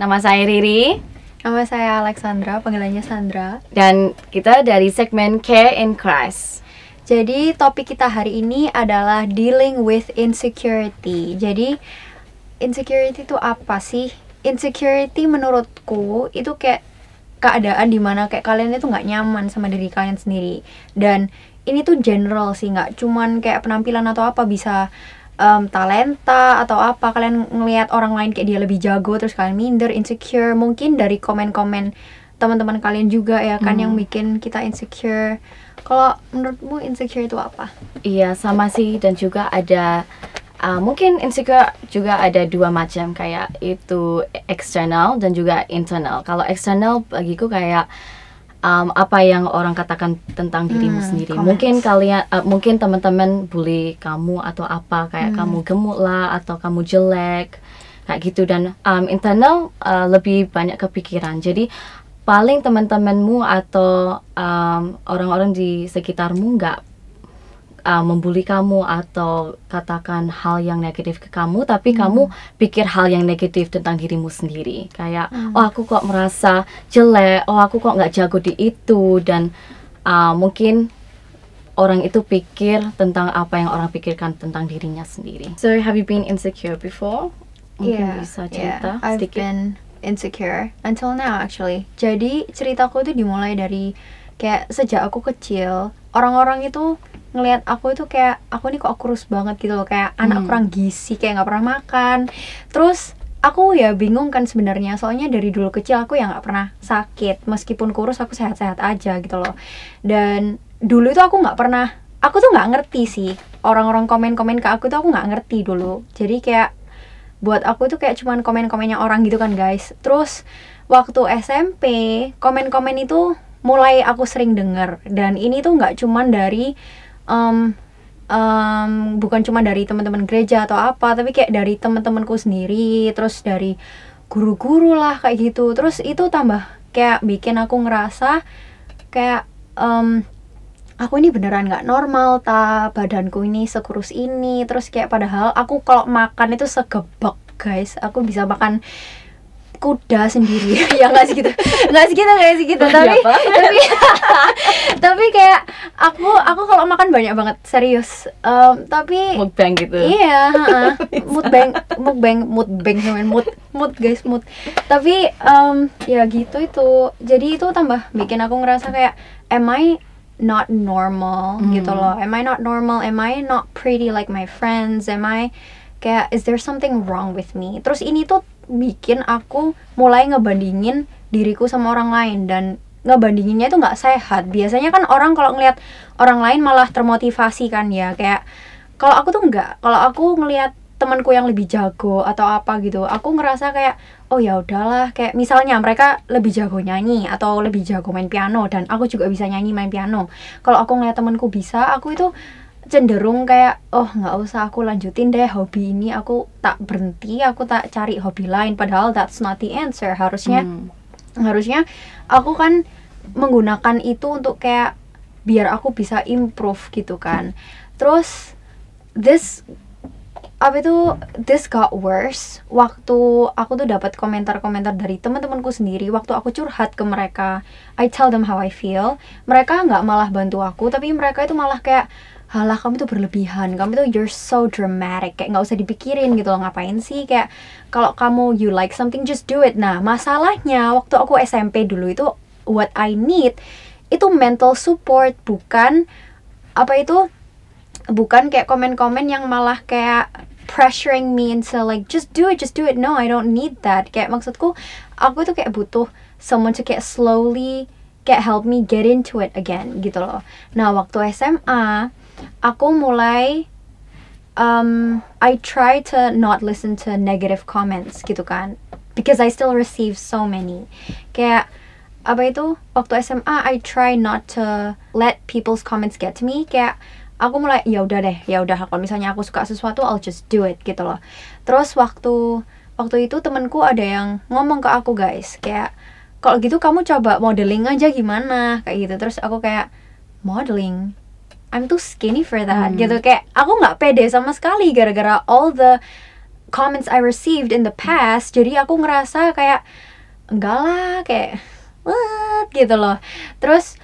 Nama saya Riri. Nama saya Alexandra, panggilannya Sandra. Dan kita dari segmen Care in Christ. Jadi topik kita hari ini adalah dealing with insecurity. Jadi insecurity itu apa sih? Insecurity menurutku itu kayak keadaan dimana kayak kalian itu nggak nyaman sama diri kalian sendiri dan ini tuh general sih nggak cuman kayak penampilan atau apa bisa um, talenta atau apa kalian ngelihat orang lain kayak dia lebih jago terus kalian minder insecure mungkin dari komen-komen teman-teman kalian juga ya kan hmm. yang bikin kita insecure kalau menurutmu insecure itu apa iya sama sih dan juga ada uh, mungkin insecure juga ada dua macam kayak itu eksternal dan juga internal kalau eksternal bagiku kayak um, apa yang orang katakan tentang hmm, dirimu hmm, sendiri. Comments. Mungkin kalian, uh, mungkin teman-teman bully kamu atau apa kayak hmm. kamu gemuk lah atau kamu jelek kayak gitu dan um, internal uh, lebih banyak kepikiran. Jadi paling teman-temanmu atau um, orang-orang di sekitarmu nggak uh, membuli kamu atau katakan hal yang negatif ke kamu tapi hmm. kamu pikir hal yang negatif tentang dirimu sendiri kayak hmm. oh aku kok merasa jelek oh aku kok nggak jago di itu dan uh, mungkin orang itu pikir tentang apa yang orang pikirkan tentang dirinya sendiri so have you been insecure before mungkin yeah, bisa cerita yeah. I've been insecure until now actually jadi ceritaku itu dimulai dari kayak sejak aku kecil orang-orang itu ngelihat aku itu kayak aku ini kok kurus banget gitu loh kayak hmm. anak kurang gizi kayak nggak pernah makan terus aku ya bingung kan sebenarnya soalnya dari dulu kecil aku ya nggak pernah sakit meskipun kurus aku sehat-sehat aja gitu loh dan dulu itu aku nggak pernah aku tuh nggak ngerti sih orang-orang komen-komen ke aku tuh aku nggak ngerti dulu jadi kayak buat aku itu kayak cuman komen-komennya orang gitu kan guys terus waktu SMP komen-komen itu mulai aku sering dengar dan ini tuh nggak cuman dari um, um, bukan cuma dari teman-teman gereja atau apa tapi kayak dari teman-temanku sendiri terus dari guru-guru lah kayak gitu terus itu tambah kayak bikin aku ngerasa kayak um, aku ini beneran nggak normal ta badanku ini sekurus ini terus kayak padahal aku kalau makan itu segebek guys aku bisa makan kuda sendiri ya nggak sih gitu nggak sih gitu nggak sih Bahan tapi tapi tapi kayak aku aku kalau makan banyak banget serius um, tapi bank gitu iya uh, bank mood bank cuman mood mood guys mood tapi um, ya gitu itu jadi itu tambah bikin aku ngerasa kayak am I not normal hmm. gitu loh am I not normal am I not pretty like my friends am I kayak is there something wrong with me terus ini tuh bikin aku mulai ngebandingin diriku sama orang lain dan ngebandinginnya itu nggak sehat biasanya kan orang kalau ngelihat orang lain malah termotivasi kan ya kayak kalau aku tuh nggak kalau aku ngelihat temanku yang lebih jago atau apa gitu aku ngerasa kayak oh ya udahlah kayak misalnya mereka lebih jago nyanyi atau lebih jago main piano dan aku juga bisa nyanyi main piano kalau aku ngeliat temanku bisa aku itu cenderung kayak oh nggak usah aku lanjutin deh hobi ini aku tak berhenti aku tak cari hobi lain padahal that's not the answer harusnya hmm. harusnya aku kan menggunakan itu untuk kayak biar aku bisa improve gitu kan terus this apa itu this got worse waktu aku tuh dapat komentar-komentar dari teman-temanku sendiri waktu aku curhat ke mereka I tell them how I feel mereka nggak malah bantu aku tapi mereka itu malah kayak halah kamu tuh berlebihan kamu tuh you're so dramatic kayak nggak usah dipikirin gitu loh ngapain sih kayak kalau kamu you like something just do it nah masalahnya waktu aku SMP dulu itu what I need itu mental support bukan apa itu bukan kayak komen-komen yang malah kayak pressuring me into like just do it just do it no I don't need that kayak maksudku aku tuh kayak butuh someone to kayak slowly kayak help me get into it again gitu loh nah waktu SMA aku mulai um, I try to not listen to negative comments gitu kan because I still receive so many kayak apa itu waktu SMA I try not to let people's comments get to me kayak aku mulai ya udah deh ya udah kalau misalnya aku suka sesuatu I'll just do it gitu loh terus waktu waktu itu temenku ada yang ngomong ke aku guys kayak kalau gitu kamu coba modeling aja gimana kayak gitu terus aku kayak modeling I'm too skinny for that hmm. gitu kayak aku nggak pede sama sekali gara-gara all the comments I received in the past jadi aku ngerasa kayak enggak lah kayak what gitu loh terus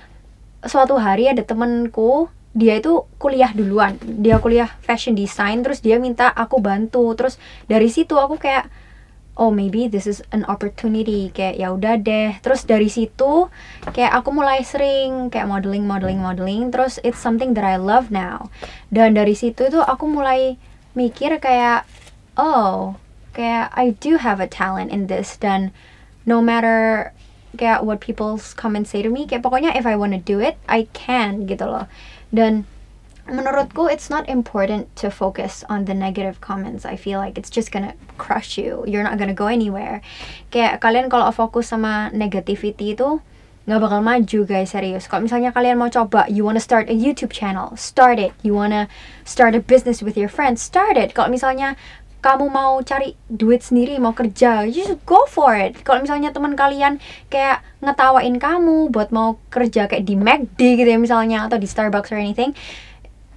suatu hari ada temenku dia itu kuliah duluan dia kuliah fashion design terus dia minta aku bantu terus dari situ aku kayak oh maybe this is an opportunity kayak ya udah deh terus dari situ kayak aku mulai sering kayak modeling modeling modeling terus it's something that I love now dan dari situ itu aku mulai mikir kayak oh kayak I do have a talent in this dan no matter kayak what people's comment say to me kayak pokoknya if I wanna do it I can gitu loh dan menurutku it's not important to focus on the negative comments I feel like it's just gonna crush you you're not gonna go anywhere kayak kalian kalau fokus sama negativity itu nggak bakal maju guys serius kalau misalnya kalian mau coba you wanna start a YouTube channel start it you wanna start a business with your friends start it kalau misalnya kamu mau cari duit sendiri, mau kerja, you should go for it. Kalau misalnya teman kalian kayak ngetawain kamu buat mau kerja kayak di McD gitu ya misalnya atau di Starbucks or anything,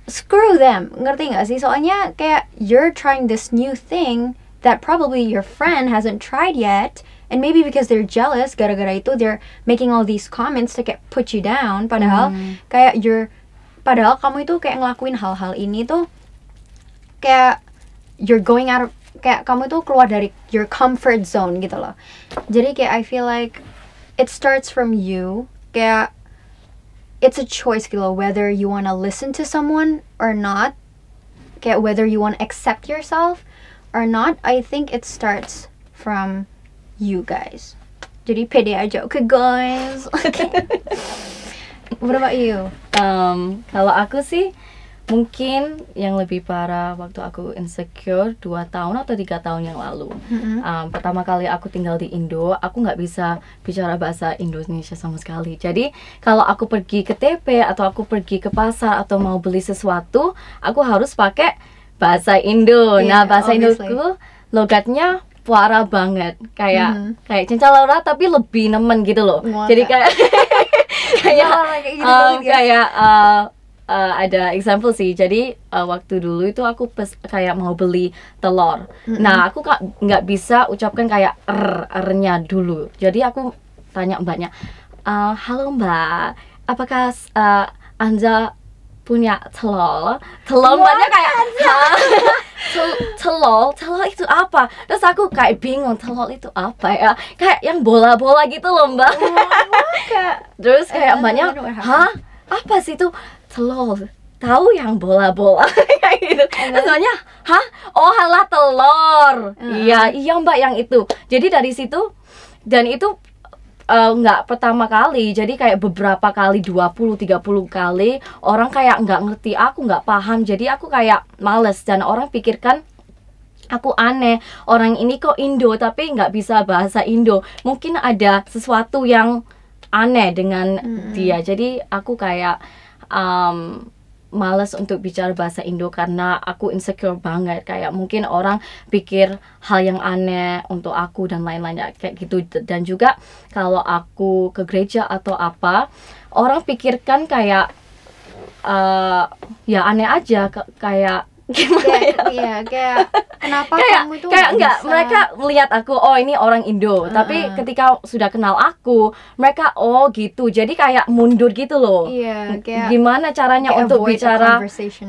screw them ngerti nggak sih soalnya kayak you're trying this new thing that probably your friend hasn't tried yet and maybe because they're jealous gara-gara itu they're making all these comments to kayak put you down padahal mm. kayak you're padahal kamu itu kayak ngelakuin hal-hal ini tuh kayak you're going out of, kayak kamu itu keluar dari your comfort zone gitu loh jadi kayak I feel like it starts from you kayak it's a choice, Kilo, whether you want to listen to someone or not. Okay, whether you want to accept yourself or not. I think it starts from you guys. Jadi pede aja, okay guys. Okay. what about you? Um, kalau aku sih, mungkin yang lebih parah waktu aku insecure dua tahun atau tiga tahun yang lalu mm-hmm. um, pertama kali aku tinggal di Indo aku nggak bisa bicara bahasa Indonesia sama sekali jadi kalau aku pergi ke TP atau aku pergi ke pasar atau mau beli sesuatu aku harus pakai bahasa Indo yeah, nah bahasa obviously. Indoku logatnya parah banget kayak mm-hmm. kayak cincalora tapi lebih nemen gitu loh Mata. jadi kayak kayak um, kayak uh, uh, ada example sih. Jadi uh, waktu dulu itu aku pes, kayak mau beli telur. Mm-hmm. Nah aku nggak bisa ucapkan kayak er nya dulu. Jadi aku tanya mbaknya, uh, halo mbak, apakah uh, anda punya telur? Telur mbaknya kayak telur, telur itu apa? Terus aku kayak bingung telur itu apa ya? Kayak yang bola-bola gitu loh mbak. Terus kayak mbaknya, hah? Apa sih itu? telur tahu yang bola-bola kayak gitu. soalnya, hah? Oh, halah telur. Iya, uh. iya Mbak yang itu. Jadi dari situ dan itu eh, nggak uh, pertama kali jadi kayak beberapa kali 20-30 kali orang kayak nggak ngerti aku nggak paham jadi aku kayak males dan orang pikirkan aku aneh orang ini kok Indo tapi nggak bisa bahasa Indo mungkin ada sesuatu yang aneh dengan hmm. dia jadi aku kayak um, males untuk bicara bahasa Indo karena aku insecure banget kayak mungkin orang pikir hal yang aneh untuk aku dan lain-lain ya, kayak gitu dan juga kalau aku ke gereja atau apa orang pikirkan kayak uh, ya aneh aja kayak gimana kayak, ya? Iya, kayak kenapa kayak, kamu tuh kayak enggak bisa... mereka melihat aku oh ini orang Indo, uh -uh. tapi ketika sudah kenal aku, mereka oh gitu. Jadi kayak mundur gitu loh. Iya, kayak gimana caranya kayak untuk bicara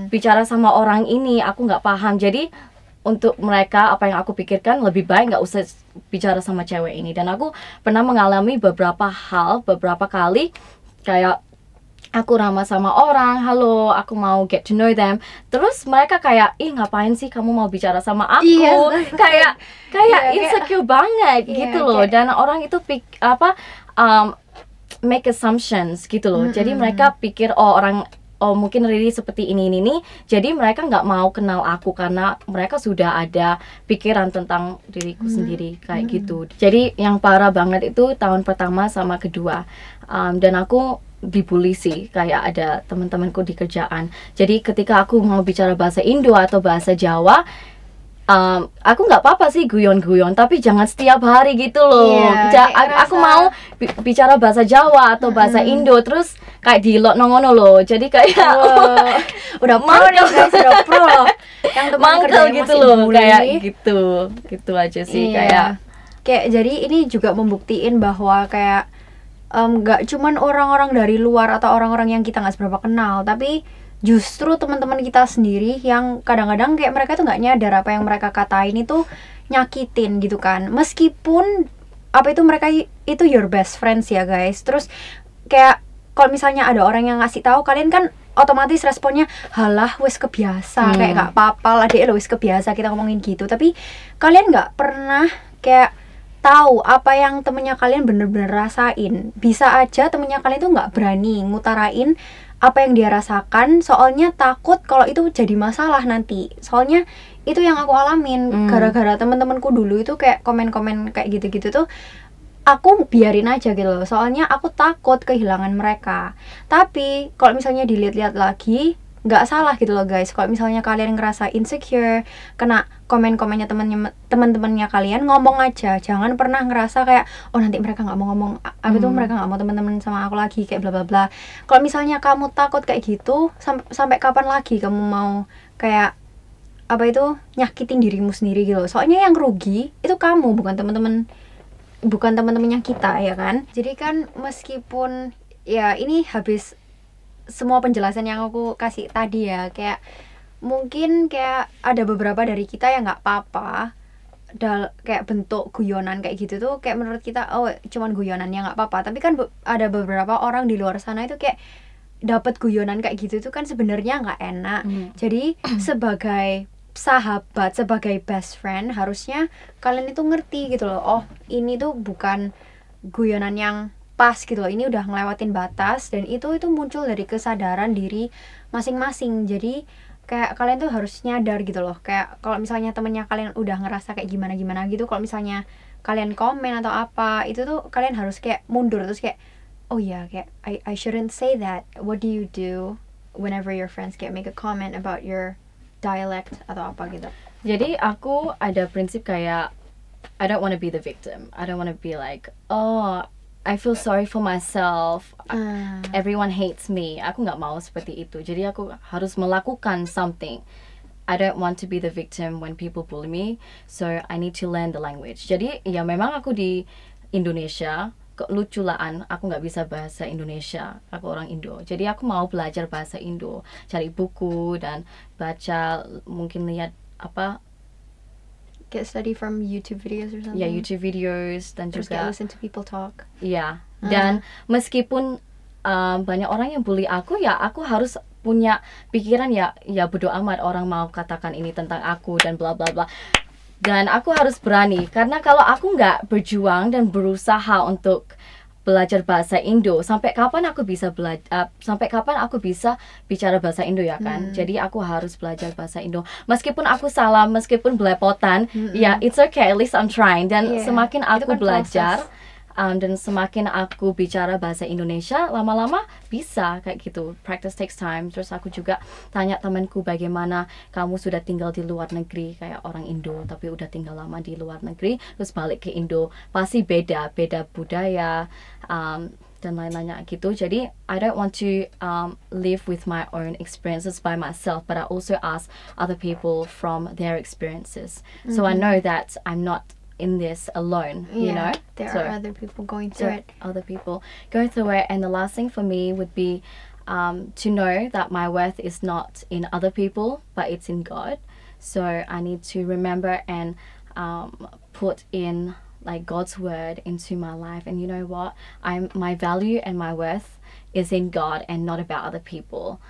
bicara sama orang ini, aku nggak paham. Jadi untuk mereka apa yang aku pikirkan lebih baik nggak usah bicara sama cewek ini dan aku pernah mengalami beberapa hal beberapa kali kayak aku ramah sama orang, halo, aku mau get to know them. Terus mereka kayak, ih ngapain sih kamu mau bicara sama aku? Yes. Iya, kayak kayak yeah, insecure yeah. banget yeah, gitu loh. Okay. Dan orang itu pik, apa um, make assumptions gitu loh. Mm -hmm. Jadi mereka pikir oh orang oh mungkin Riri seperti ini ini ini jadi mereka nggak mau kenal aku karena mereka sudah ada pikiran tentang diriku hmm. sendiri kayak hmm. gitu jadi yang parah banget itu tahun pertama sama kedua um, dan aku dibully sih kayak ada teman-temanku di kerjaan jadi ketika aku mau bicara bahasa Indo atau bahasa Jawa um, aku nggak apa-apa sih guyon-guyon tapi jangan setiap hari gitu loh yeah, ja aku, aku mau bicara bahasa Jawa atau bahasa hmm. Indo terus kayak di lot nongono loh jadi kayak wow. udah mau guys udah pro gitu loh yang mangkel gitu loh bully. kayak gitu gitu aja sih yeah. kayak kayak jadi ini juga membuktiin bahwa kayak nggak um, cuman orang-orang dari luar atau orang-orang yang kita nggak seberapa kenal tapi justru teman-teman kita sendiri yang kadang-kadang kayak mereka tuh nggak nyadar apa yang mereka katain itu nyakitin gitu kan meskipun apa itu mereka itu your best friends ya guys terus kayak kalau misalnya ada orang yang ngasih tahu kalian kan otomatis responnya halah wes kebiasa hmm. kayak nggak papal lah deh lo wes kebiasa kita ngomongin gitu tapi kalian nggak pernah kayak tahu apa yang temennya kalian bener-bener rasain bisa aja temennya kalian tuh nggak berani ngutarain apa yang dia rasakan soalnya takut kalau itu jadi masalah nanti soalnya itu yang aku alamin hmm. gara-gara temen temanku dulu itu kayak komen-komen kayak gitu-gitu tuh aku biarin aja gitu loh soalnya aku takut kehilangan mereka tapi kalau misalnya dilihat-lihat lagi nggak salah gitu loh guys kalau misalnya kalian ngerasa insecure kena komen-komennya temen teman-temannya kalian ngomong aja jangan pernah ngerasa kayak oh nanti mereka nggak mau ngomong itu hmm. mereka nggak mau teman-teman sama aku lagi kayak bla bla bla kalau misalnya kamu takut kayak gitu sam sampai kapan lagi kamu mau kayak apa itu nyakitin dirimu sendiri gitu loh soalnya yang rugi itu kamu bukan teman-teman bukan teman-temannya kita ya kan jadi kan meskipun ya ini habis semua penjelasan yang aku kasih tadi ya kayak mungkin kayak ada beberapa dari kita yang nggak apa-apa dal kayak bentuk guyonan kayak gitu tuh kayak menurut kita oh cuman guyonan yang nggak apa-apa tapi kan ada beberapa orang di luar sana itu kayak dapat guyonan kayak gitu tuh kan sebenarnya nggak enak hmm. jadi sebagai sahabat sebagai best friend harusnya kalian itu ngerti gitu loh oh ini tuh bukan guyonan yang pas gitu loh ini udah ngelewatin batas dan itu itu muncul dari kesadaran diri masing-masing jadi kayak kalian tuh harus nyadar gitu loh kayak kalau misalnya temennya kalian udah ngerasa kayak gimana gimana gitu kalau misalnya kalian komen atau apa itu tuh kalian harus kayak mundur terus kayak oh ya kayak I I shouldn't say that what do you do whenever your friends get make a comment about your dialect atau apa gitu jadi aku ada prinsip kayak I don't want to be the victim I don't want to be like oh I feel sorry for myself. Uh. Everyone hates me. Aku nggak mau seperti itu. Jadi aku harus melakukan something. I don't want to be the victim when people bully me. So I need to learn the language. Jadi ya memang aku di Indonesia keluculaan aku nggak bisa bahasa Indonesia aku orang Indo jadi aku mau belajar bahasa Indo cari buku dan baca mungkin lihat apa get study from YouTube videos or something. Ya yeah, YouTube videos dan Terus juga. Terus listen to people talk. Ya Yeah. Hmm. Dan meskipun um, banyak orang yang bully aku ya aku harus punya pikiran ya ya bodo amat orang mau katakan ini tentang aku dan bla bla bla dan aku harus berani karena kalau aku nggak berjuang dan berusaha untuk belajar bahasa Indo sampai kapan aku bisa belajar uh, sampai kapan aku bisa bicara bahasa Indo ya kan hmm. jadi aku harus belajar bahasa Indo meskipun aku salah meskipun belepotan hmm. ya it's okay at least I'm trying dan yeah. semakin aku kan belajar proses um, dan semakin aku bicara bahasa Indonesia lama-lama bisa kayak gitu practice takes time terus aku juga tanya temanku bagaimana kamu sudah tinggal di luar negeri kayak orang Indo tapi udah tinggal lama di luar negeri terus balik ke Indo pasti beda beda budaya um, dan lain-lainnya gitu. Jadi I don't want to um, live with my own experiences by myself, but I also ask other people from their experiences. Mm -hmm. So I mm-hmm. know that I'm not in this alone, yeah, you know? There so, are other people going through it. Other people going through it. And the last thing for me would be um, to know that my worth is not in other people, but it's in God. So I need to remember and um, put in like God's word into my life. And you know what? I'm my value and my worth is in God and not about other people.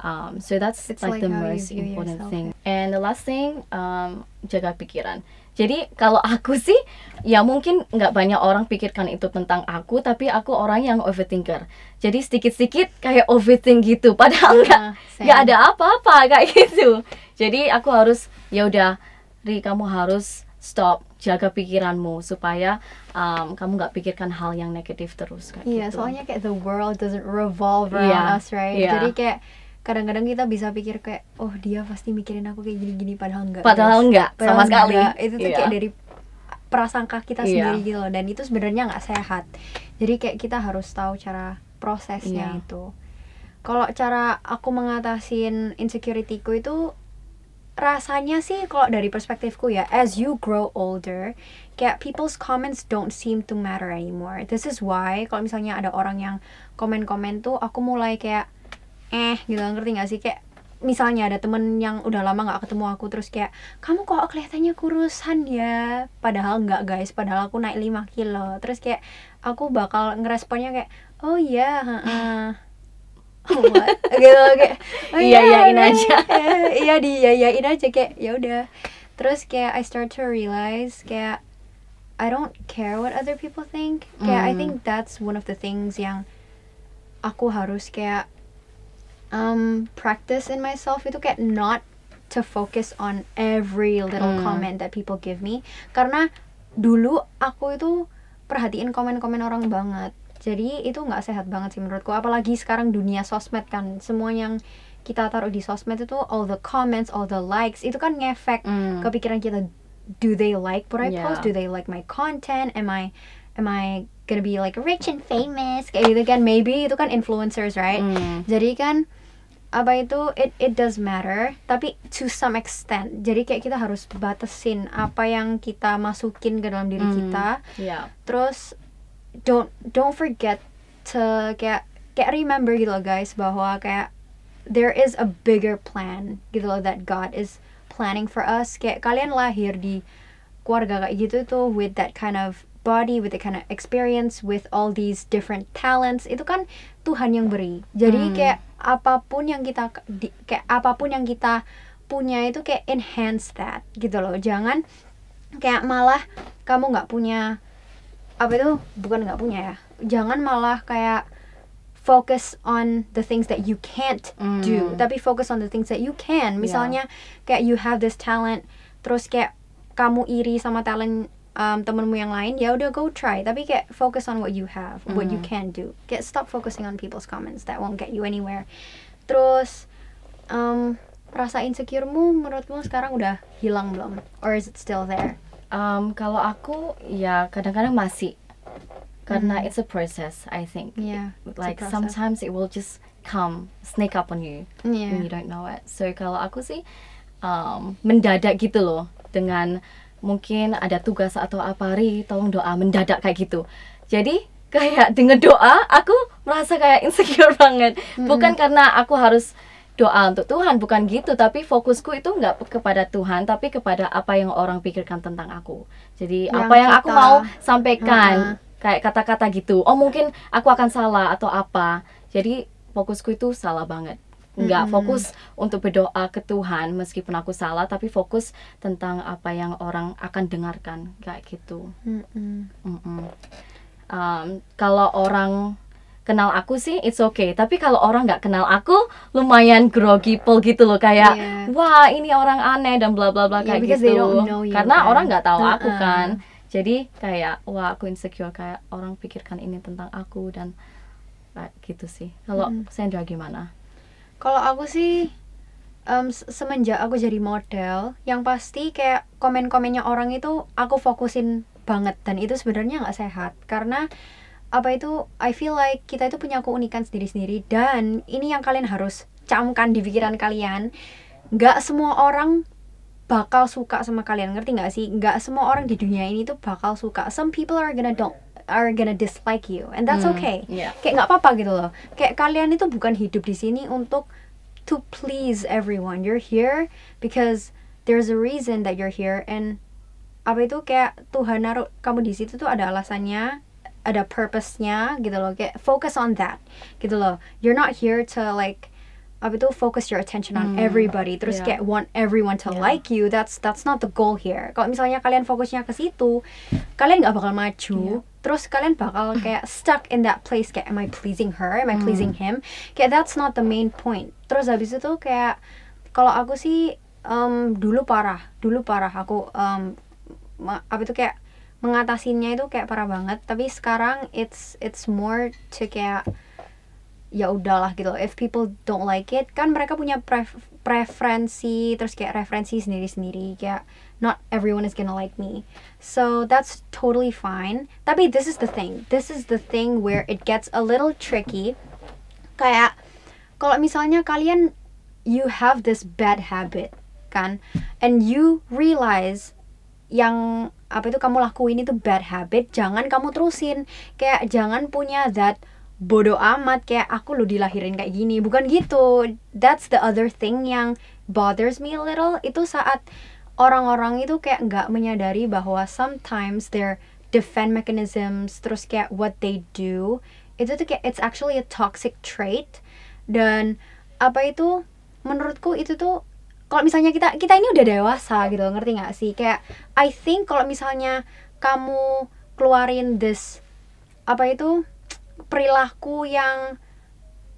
Um, so that's like, like, the most important thing. And the last thing, um, jaga pikiran. Jadi kalau aku sih ya mungkin nggak banyak orang pikirkan itu tentang aku tapi aku orang yang overthinker jadi sedikit-sedikit kayak overthink gitu padahal nggak ya, ada apa-apa kayak gitu jadi aku harus ya udah Ri kamu harus stop jaga pikiranmu supaya um, kamu nggak pikirkan hal yang negatif terus kayak yeah, gitu. Iya, soalnya kayak the world doesn't revolve around yeah, us, right? Yeah. Jadi kayak kadang-kadang kita bisa pikir kayak oh dia pasti mikirin aku kayak gini-gini padahal enggak padahal guys. enggak padahal sama enggak. itu tuh yeah. kayak dari prasangka kita iya. sendiri gitu loh dan itu sebenarnya nggak sehat jadi kayak kita harus tahu cara prosesnya yeah. itu kalau cara aku mengatasin insecurityku itu rasanya sih kalau dari perspektifku ya as you grow older kayak people's comments don't seem to matter anymore this is why kalau misalnya ada orang yang komen-komen tuh aku mulai kayak eh gitu ngerti nggak sih kayak misalnya ada temen yang udah lama nggak ketemu aku terus kayak kamu kok kelihatannya kurusan ya padahal nggak guys padahal aku naik 5 kilo terus kayak aku bakal ngeresponnya kayak oh iya yeah, Oh, what? gitu kayak oh, iya iyain aja iya di iya iyain aja kayak ya udah terus kayak I start to realize kayak I don't care what other people think kayak mm. I hmm. think that's one of the things yang aku harus kayak um, practice in myself itu kayak not to focus on every little hmm. comment that people give me karena dulu aku itu perhatiin komen-komen orang banget jadi itu nggak sehat banget sih menurutku apalagi sekarang dunia sosmed kan semua yang kita taruh di sosmed itu all the comments all the likes itu kan ngefek mm. ke pikiran kita do they like what I yeah. post do they like my content am I am I gonna be like rich and famous kayak gitu kan maybe itu kan influencers right mm. jadi kan apa itu it it does matter tapi to some extent jadi kayak kita harus batasin apa yang kita masukin ke dalam diri mm, kita yeah. terus don't don't forget to kayak kayak remember gitu loh guys bahwa kayak there is a bigger plan gitu loh that God is planning for us kayak kalian lahir di keluarga kayak gitu tuh with that kind of body, with the kind of experience, with all these different talents, itu kan Tuhan yang beri. Jadi hmm. kayak apapun yang kita di, kayak apapun yang kita punya itu kayak enhance that gitu loh. Jangan kayak malah kamu nggak punya apa itu bukan nggak punya ya. Jangan malah kayak focus on the things that you can't mm. do hmm. tapi focus on the things that you can misalnya yeah. kayak you have this talent terus kayak kamu iri sama talent um, temenmu yang lain ya udah go try tapi kayak focus on what you have mm. what you hmm. can do get stop focusing on people's comments that won't get you anywhere terus um, rasa insecuremu menurutmu sekarang udah hilang belum or is it still there um, kalau aku ya kadang-kadang masih karena mm. it's a process I think yeah like sometimes it will just come sneak up on you yeah. and you don't know it so kalau aku sih um, mendadak gitu loh dengan mungkin ada tugas atau apa ri tolong doa mendadak kayak gitu jadi kayak dengan doa aku merasa kayak insecure banget hmm. bukan karena aku harus doa untuk Tuhan bukan gitu tapi fokusku itu nggak kepada Tuhan tapi kepada apa yang orang pikirkan tentang aku jadi yang apa yang kita, aku mau sampaikan uh, kayak kata-kata gitu oh mungkin aku akan salah atau apa jadi fokusku itu salah banget nggak hmm. fokus untuk berdoa ke Tuhan meskipun aku salah tapi fokus tentang apa yang orang akan dengarkan kayak gitu hmm. Hmm. Um, kalau orang kenal aku sih it's okay tapi kalau orang nggak kenal aku lumayan grogi pol gitu loh kayak yeah. wah ini orang aneh dan bla bla bla yeah, kayak gitu karena kan? orang nggak tahu uh -uh. aku kan jadi kayak wah aku insecure kayak orang pikirkan ini tentang aku dan kayak gitu sih kalau hmm. Sandra gimana kalau aku sih um, semenjak aku jadi model, yang pasti kayak komen-komennya orang itu aku fokusin banget dan itu sebenarnya nggak sehat karena apa itu I feel like kita itu punya keunikan sendiri-sendiri dan ini yang kalian harus camkan di pikiran kalian nggak semua orang bakal suka sama kalian ngerti nggak sih nggak semua orang di dunia ini tuh bakal suka some people are gonna don't are gonna dislike you and that's hmm, okay yeah. kayak nggak apa-apa gitu loh kayak kalian itu bukan hidup di sini untuk to please everyone you're here because there's a reason that you're here and apa itu kayak Tuhan naruh kamu di situ tuh ada alasannya ada purpose-nya gitu loh kayak focus on that gitu loh you're not here to like apa itu focus your attention on everybody hmm, everybody terus yeah. kayak want everyone to yeah. like you that's that's not the goal here kalau misalnya kalian fokusnya ke situ kalian nggak bakal maju yeah terus kalian bakal hmm. kayak stuck in that place kayak am I pleasing her am I hmm. pleasing him kayak that's not the main point terus habis itu kayak kalau aku sih um, dulu parah dulu parah aku um, apa itu kayak mengatasinya itu kayak parah banget tapi sekarang it's it's more to kayak ya udahlah gitu if people don't like it kan mereka punya pref preferensi terus kayak referensi sendiri-sendiri kayak not everyone is gonna like me. So that's totally fine. Tapi this is the thing. This is the thing where it gets a little tricky. Kayak kalau misalnya kalian you have this bad habit kan and you realize yang apa itu kamu lakuin itu bad habit jangan kamu terusin kayak jangan punya that bodoh amat kayak aku lo dilahirin kayak gini bukan gitu that's the other thing yang bothers me a little itu saat orang-orang itu kayak nggak menyadari bahwa sometimes their defend mechanisms terus kayak what they do itu tuh kayak it's actually a toxic trait dan apa itu menurutku itu tuh kalau misalnya kita kita ini udah dewasa gitu ngerti nggak sih kayak I think kalau misalnya kamu keluarin this apa itu perilaku yang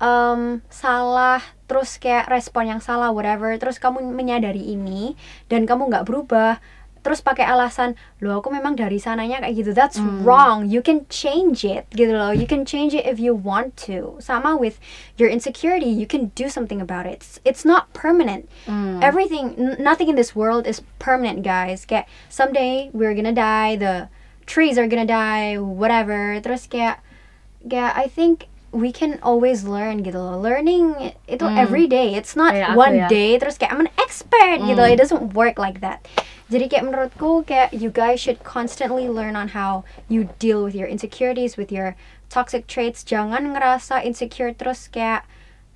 um, salah terus kayak respon yang salah whatever terus kamu menyadari ini dan kamu nggak berubah terus pakai alasan lo aku memang dari sananya kayak gitu that's mm. wrong you can change it gitu loh you can change it if you want to sama with your insecurity you can do something about it it's, it's not permanent mm. everything nothing in this world is permanent guys kayak someday we're gonna die the trees are gonna die whatever terus kayak kayak I think we can always learn gitu loh. Learning itu mm. every day. It's not yeah, oh, ya, one yeah. day terus kayak I'm an expert mm. gitu. Hmm. It doesn't work like that. Jadi kayak menurutku kayak you guys should constantly learn on how you deal with your insecurities, with your toxic traits. Jangan ngerasa insecure terus kayak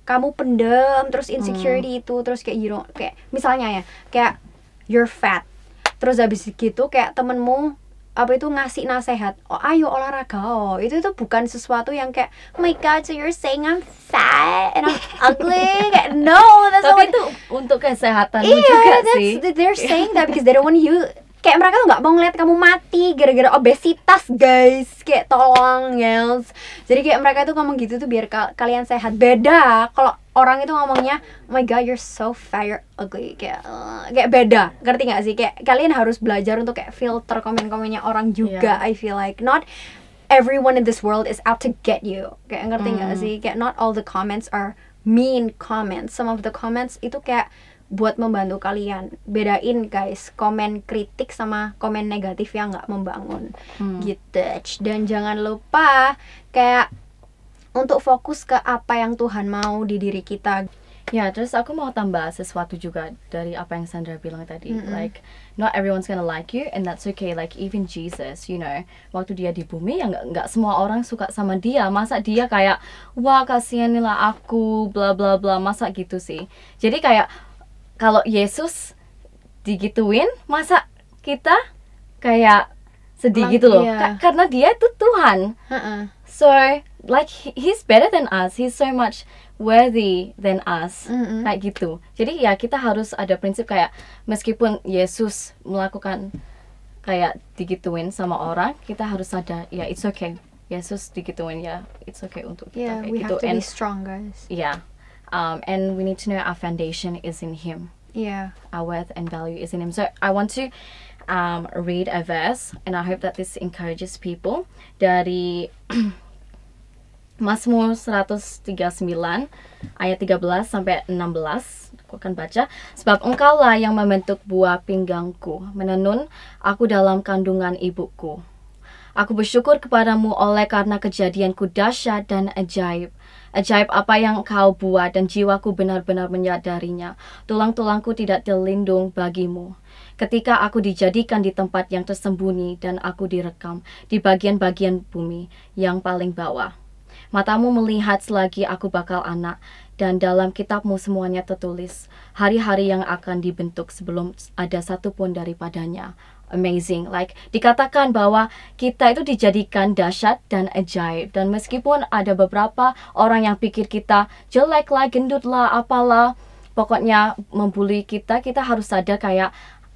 kamu pendem terus hmm. insecurity mm. itu terus kayak you don't kayak misalnya ya kayak you're fat terus habis gitu kayak temenmu apa itu ngasih nasehat oh ayo olahraga oh itu itu bukan sesuatu yang kayak oh my god so you're saying I'm fat and I'm ugly kayak no that's tapi itu untuk kesehatan iya, juga that's, sih they're saying that because they don't want you kayak mereka tuh nggak mau ngeliat kamu mati gara-gara obesitas guys kayak tolong guys jadi kayak mereka tuh ngomong gitu tuh biar ka kalian sehat beda kalau orang itu ngomongnya oh my god you're so fat you're ugly kayak uh, kayak beda ngerti nggak sih kayak kalian harus belajar untuk kayak filter komen-komennya orang iya. juga yeah. I feel like not everyone in this world is out to get you kayak ngerti nggak mm. sih kayak not all the comments are mean comments some of the comments itu kayak buat membantu kalian bedain guys komen kritik sama komen negatif yang nggak membangun hmm. gitu dan jangan lupa kayak untuk fokus ke apa yang Tuhan mau di diri kita Ya, terus aku mau tambah sesuatu juga dari apa yang Sandra bilang tadi. Mm -hmm. Like, not everyone's gonna like you, and that's okay. Like, even Jesus, you know, waktu dia di bumi ya nggak nggak semua orang suka sama dia. Masa dia kayak, wah kasihanilah aku, bla bla bla. Masa gitu sih. Jadi kayak kalau Yesus digituin masa kita kayak sedih Lang, gitu loh iya. Ka karena dia itu Tuhan uh -uh. so like he's better than us he's so much worthy than us mm -hmm. kayak gitu jadi ya kita harus ada prinsip kayak meskipun Yesus melakukan kayak digituin sama orang kita harus ada ya it's okay Yesus digituin ya it's okay untuk kita yeah, kayak we gitu have to and be strong guys yeah um, and we need to know our foundation is in Him. Yeah. Our worth and value is in Him. So I want to um, read a verse, and I hope that this encourages people dari Mazmur 139 ayat 13 sampai 16 aku akan baca sebab engkaulah yang membentuk buah pinggangku menenun aku dalam kandungan ibuku aku bersyukur kepadamu oleh karena kejadianku dahsyat dan ajaib Ajaib apa yang kau buat dan jiwaku benar-benar menyadarinya. Tulang-tulangku tidak terlindung bagimu. Ketika aku dijadikan di tempat yang tersembunyi dan aku direkam di bagian-bagian bumi yang paling bawah. Matamu melihat selagi aku bakal anak, dan dalam kitabmu semuanya tertulis, hari-hari yang akan dibentuk sebelum ada satupun daripadanya amazing. Like dikatakan bahwa kita itu dijadikan dahsyat dan ajaib. Dan meskipun ada beberapa orang yang pikir kita jelek lah, gendut lah, apalah, pokoknya membuli kita, kita harus sadar kayak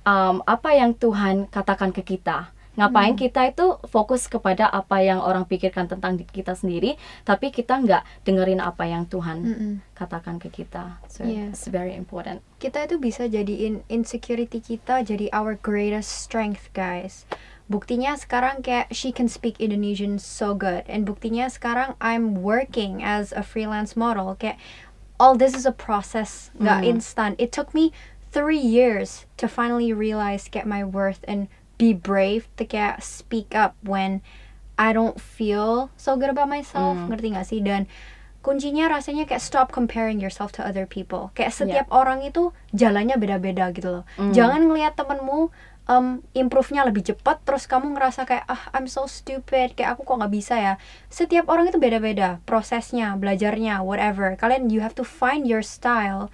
um, apa yang Tuhan katakan ke kita. Ngapain hmm. kita itu fokus kepada apa yang orang pikirkan tentang kita sendiri, tapi kita nggak dengerin apa yang Tuhan mm katakan ke kita. So yeah. it's very important. Kita itu bisa jadiin insecurity kita jadi our greatest strength, guys. Buktinya sekarang kayak she can speak Indonesian so good, and buktinya sekarang I'm working as a freelance model. Kayak all this is a process, nggak mm. instan. It took me three years to finally realize get my worth and be brave to kayak speak up when I don't feel so good about myself mm. ngerti gak sih dan kuncinya rasanya kayak stop comparing yourself to other people kayak setiap yeah. orang itu jalannya beda-beda gitu loh mm. jangan ngelihat temenmu um, improve-nya lebih cepat terus kamu ngerasa kayak ah I'm so stupid kayak aku kok nggak bisa ya setiap orang itu beda-beda prosesnya belajarnya whatever kalian you have to find your style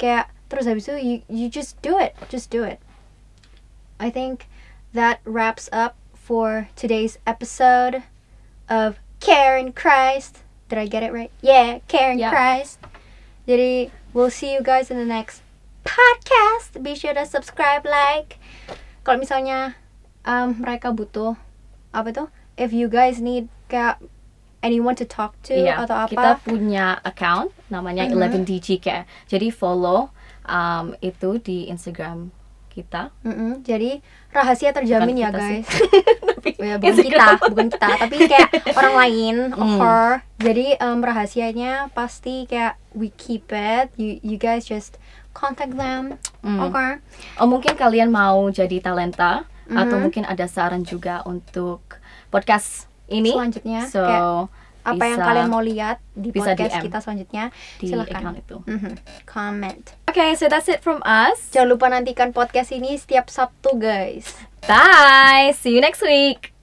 kayak terus habis itu you, you just do it just do it I think that wraps up for today's episode of Karen Christ. Did I get it right? Yeah, Karen yeah. Christ. Jadi, we'll see you guys in the next podcast. Be sure to subscribe, like. Kalau misalnya um, mereka butuh apa tuh? If you guys need kayak anyone to talk to yeah. atau apa? Kita punya account namanya mm -hmm. 11DG kayak. Jadi follow um, itu di Instagram kita. mm -hmm. Jadi rahasia terjamin bukan ya guys. ya, bukan kita, bukan kita, tapi kayak orang lain, mm. her. Jadi um, rahasianya pasti kayak we keep it. You you guys just contact them. Mm. Oke. Okay. Oh mungkin kalian mau jadi talenta mm-hmm. atau mungkin ada saran juga untuk podcast ini. Selanjutnya. So. Kayak, apa yang kalian mau lihat di bisa podcast DM kita selanjutnya di silahkan itu. Mm -hmm. comment oke okay, so that's it from us jangan lupa nantikan podcast ini setiap Sabtu guys bye see you next week